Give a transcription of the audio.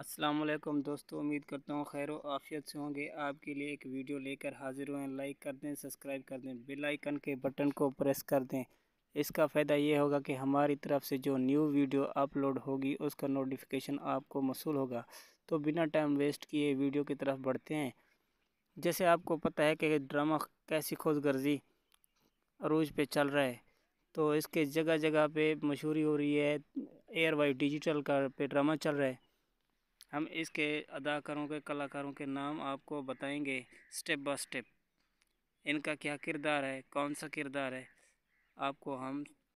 असलम दोस्तों उम्मीद करता हूँ खैर आफियत से होंगे आपके लिए एक वीडियो लेकर हाजिर हुए लाइक कर दें सब्सक्राइब कर दें बेल आइकन के बटन को प्रेस कर दें इसका फ़ायदा ये होगा कि हमारी तरफ से जो न्यू वीडियो अपलोड होगी उसका नोटिफिकेशन आपको मसूल होगा तो बिना टाइम वेस्ट किए वीडियो की तरफ बढ़ते हैं जैसे आपको पता है कि ड्रामा कैसी खोज गर्जी अरूज पर चल रहा है तो इसके जगह जगह पर मशहूरी हो रही है एयर वाई डिजिटल का पे ड्रामा चल रहा है हम इसके अदाकारों के कलाकारों के नाम आपको बताएंगे स्टेप बाय स्टेप इनका क्या किरदार है कौन सा किरदार है आपको हम